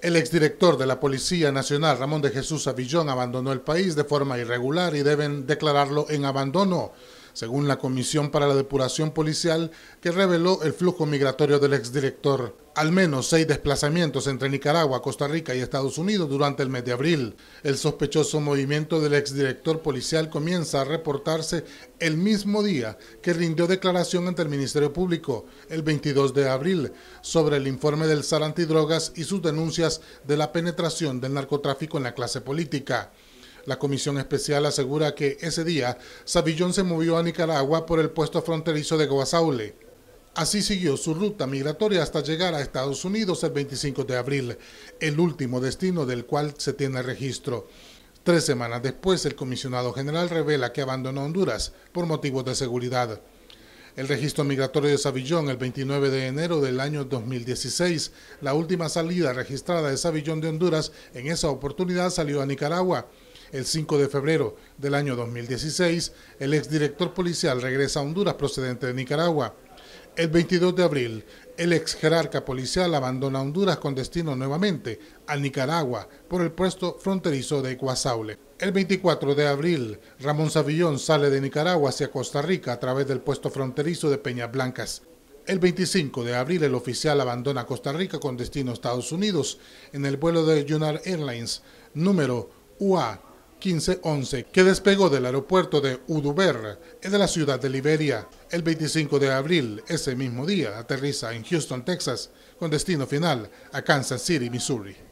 El exdirector de la Policía Nacional, Ramón de Jesús Avillón, abandonó el país de forma irregular y deben declararlo en abandono según la Comisión para la Depuración Policial, que reveló el flujo migratorio del exdirector. Al menos seis desplazamientos entre Nicaragua, Costa Rica y Estados Unidos durante el mes de abril. El sospechoso movimiento del exdirector policial comienza a reportarse el mismo día que rindió declaración ante el Ministerio Público, el 22 de abril, sobre el informe del SAR antidrogas y sus denuncias de la penetración del narcotráfico en la clase política. La comisión especial asegura que ese día Savillón se movió a Nicaragua por el puesto fronterizo de Guasaule. Así siguió su ruta migratoria hasta llegar a Estados Unidos el 25 de abril, el último destino del cual se tiene registro. Tres semanas después, el comisionado general revela que abandonó Honduras por motivos de seguridad. El registro migratorio de Savillón el 29 de enero del año 2016, la última salida registrada de Savillón de Honduras, en esa oportunidad salió a Nicaragua. El 5 de febrero del año 2016, el exdirector policial regresa a Honduras procedente de Nicaragua. El 22 de abril, el ex jerarca policial abandona Honduras con destino nuevamente a Nicaragua por el puesto fronterizo de Guasaule. El 24 de abril, Ramón Savillón sale de Nicaragua hacia Costa Rica a través del puesto fronterizo de Peñas Blancas. El 25 de abril, el oficial abandona Costa Rica con destino a Estados Unidos en el vuelo de United Airlines número UA 1511, que despegó del aeropuerto de Uduber, en la ciudad de Liberia. El 25 de abril, ese mismo día, aterriza en Houston, Texas, con destino final a Kansas City, Missouri.